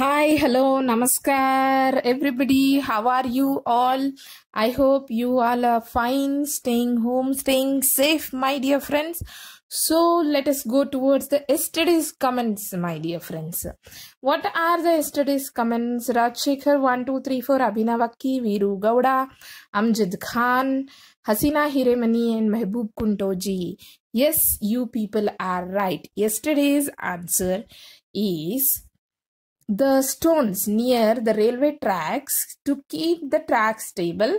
Hi, hello, namaskar, everybody. How are you all? I hope you all are fine, staying home, staying safe, my dear friends. So, let us go towards the yesterday's comments, my dear friends. What are the yesterday's comments? Rajshekhar 1234, Abhinavakki, Viru Gowda, Amjad Khan, Hasina Hiremani, and Mehboob Kuntoji. Yes, you people are right. Yesterday's answer is the stones near the railway tracks to keep the tracks stable.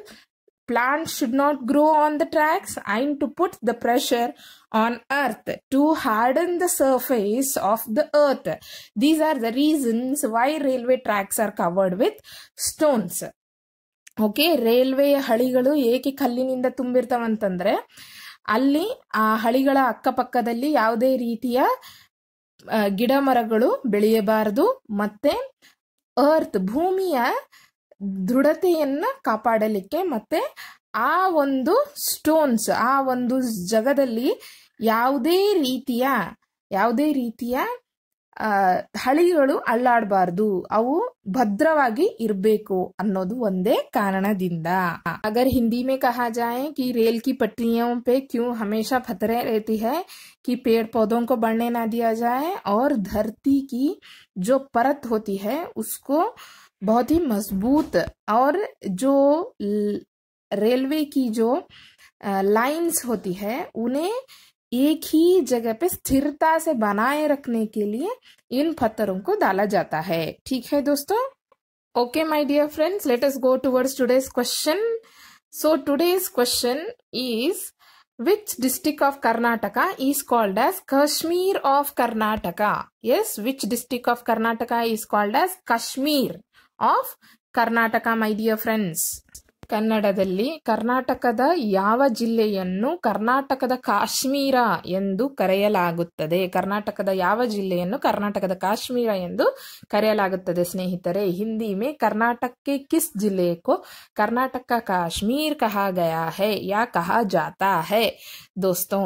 Plants should not grow on the tracks and to put the pressure on earth to harden the surface of the earth. These are the reasons why railway tracks are covered with stones. Okay, okay ರೈಲ್ವೆಯ ಹಳಿಗಳು ಏಕೆ ಕಲ್ಲಿನಿಂದ ತುಂಬಿರ್ತಾವಂತಂದ್ರೆ ಅಲ್ಲಿ ಆ ಹಳಿಗಳ ಅಕ್ಕಪಕ್ಕದಲ್ಲಿ ಯಾವುದೇ ರೀತಿಯ ಗಿಡ ಮರಗಳು ಬೆಳೆಯಬಾರದು ಮತ್ತೆ ಅರ್ತ್ ಭೂಮಿಯ ದೃಢತೆಯನ್ನ ಕಾಪಾಡಲಿಕ್ಕೆ ಮತ್ತೆ ಆ ಒಂದು ಸ್ಟೋನ್ಸ್ ಆ ಒಂದು ಜಗದಲ್ಲಿ ಯಾವುದೇ ರೀತಿಯ ಯಾವುದೇ ರೀತಿಯ ಹಳಿಗಳು ಅಲ್ಲಾಡಬಾರ್ದು ಅವು ಭದ್ರವಾಗಿ ಇರಬೇಕು ಅನ್ನೋದು ಒಂದೇ ಕಾರಣದಿಂದ ಅಗರ್ ಹಿಂದಿ ಮೇ ಕಹಾ ಜಾಯೆ ಕಿ ರೇಲ್ ಕಿ ಪಟ್ರಿಯೋ ಪೆ ಕ್ಯೂ ಹಮೇಶಾ ಫತರೆ ರೇತಿ ಹೈ कि पेड़ पौधों को बढ़ने ना दिया जाए और धरती की जो परत होती है उसको बहुत ही मजबूत और जो रेलवे की जो लाइंस होती है उन्हें एक ही जगह पे स्थिरता से बनाए रखने के लिए इन पत्थरों को डाला जाता है ठीक है दोस्तों okay my dear friends let us go towards today's question so today's question is which district of karnataka is called as kashmir of karnataka yes which district of karnataka is called as kashmir of karnataka my dear friends ಕನ್ನಡದಲ್ಲಿ ಕರ್ನಾಟಕದ ಯಾವ ಜಿಲ್ಲೆಯನ್ನು ಕರ್ನಾಟಕದ ಕಾಶ್ಮೀರ ಎಂದು ಕರೆಯಲಾಗುತ್ತದೆ ಕರ್ನಾಟಕದ ಯಾವ ಜಿಲ್ಲೆಯನ್ನು ಕರ್ನಾಟಕದ ಕಾಶ್ಮೀರ ಎಂದು ಕರೆಯಲಾಗುತ್ತದೆ ಸ್ನೇಹಿತರೆ ಹಿಂದಿ ಮೇ ಕರ್ನಾಟಕಕ್ಕೆ ಕಿಸ್ ಜಿಲ್ಲೆ ಕೋ ಕರ್ನಾಟಕ ಕಾಶ್ಮೀರ್ ಕಹಾ ಗಯಾ ಹೇ ಯಾ ಕಹಾ ಜಾತಾ ಹೇ ದೋಸ್ತೋ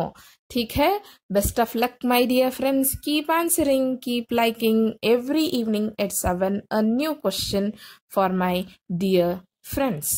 ಠೀಕ್ ಹೇ best of luck my dear friends keep answering keep liking every evening at seven a new question for my dear friends